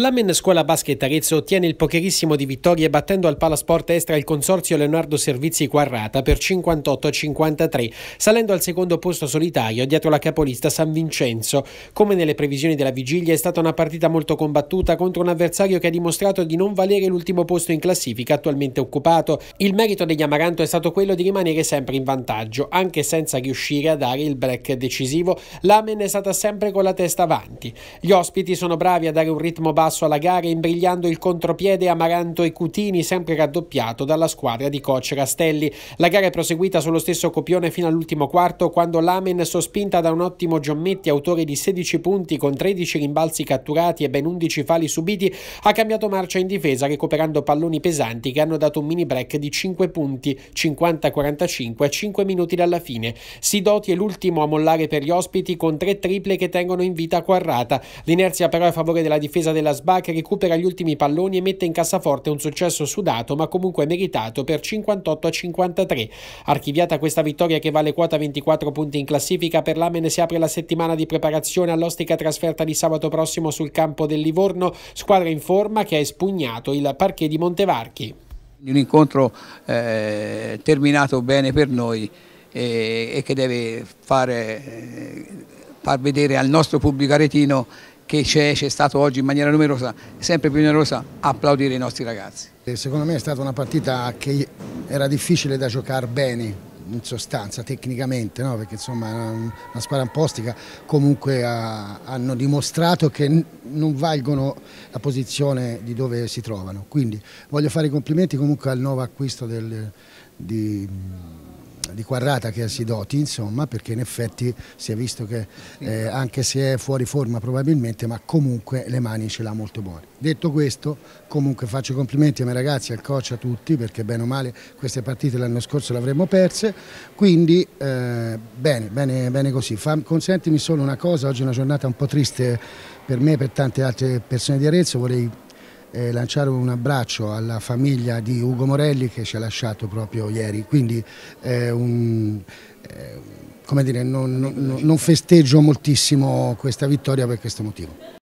La Men's Scuola Basket Arezzo ottiene il pocherissimo di vittorie battendo al Palasport Estra il consorzio Leonardo Servizi Quarrata per 58-53, salendo al secondo posto solitario dietro la capolista San Vincenzo. Come nelle previsioni della vigilia è stata una partita molto combattuta contro un avversario che ha dimostrato di non valere l'ultimo posto in classifica attualmente occupato. Il merito degli Amaranto è stato quello di rimanere sempre in vantaggio, anche senza riuscire a dare il break decisivo. L'Amen è stata sempre con la testa avanti. Gli ospiti sono bravi a dare un ritmo basso passo alla gara imbrigliando il contropiede Amaranto e Cutini, sempre raddoppiato dalla squadra di coach Rastelli. La gara è proseguita sullo stesso copione fino all'ultimo quarto, quando l'Amen, sospinta da un ottimo Giommetti, autore di 16 punti con 13 rimbalzi catturati e ben 11 fali subiti, ha cambiato marcia in difesa, recuperando palloni pesanti che hanno dato un mini break di 5 punti, 50-45 a 5 minuti dalla fine. Sidoti è l'ultimo a mollare per gli ospiti con tre triple che tengono in vita Quarrata. L'inerzia però è a favore della difesa della Sba recupera gli ultimi palloni e mette in cassaforte un successo sudato ma comunque meritato per 58 a 53. Archiviata questa vittoria che vale quota 24 punti in classifica, per l'Amen si apre la settimana di preparazione all'ostica trasferta di sabato prossimo sul campo del Livorno, squadra in forma che ha espugnato il parquet di Montevarchi. Un incontro eh, terminato bene per noi eh, e che deve fare, eh, far vedere al nostro pubblico aretino che c'è, c'è stato oggi in maniera numerosa, sempre più numerosa, applaudire i nostri ragazzi. Eh, secondo me è stata una partita che era difficile da giocare bene, in sostanza, tecnicamente, no? perché insomma una squadra impostica comunque ha, hanno dimostrato che non valgono la posizione di dove si trovano. Quindi voglio fare i complimenti comunque al nuovo acquisto del di, di Quarrata che si doti, insomma, perché in effetti si è visto che eh, anche se è fuori forma probabilmente, ma comunque le mani ce l'ha molto buone. Detto questo, comunque faccio complimenti ai miei ragazzi, al coach, a tutti, perché bene o male queste partite l'anno scorso le avremmo perse, quindi eh, bene, bene, bene così. Fa, consentimi solo una cosa, oggi è una giornata un po' triste per me e per tante altre persone di Arezzo, vorrei eh, lanciare un abbraccio alla famiglia di Ugo Morelli che ci ha lasciato proprio ieri, quindi eh, un, eh, dire, non, non, non festeggio moltissimo questa vittoria per questo motivo.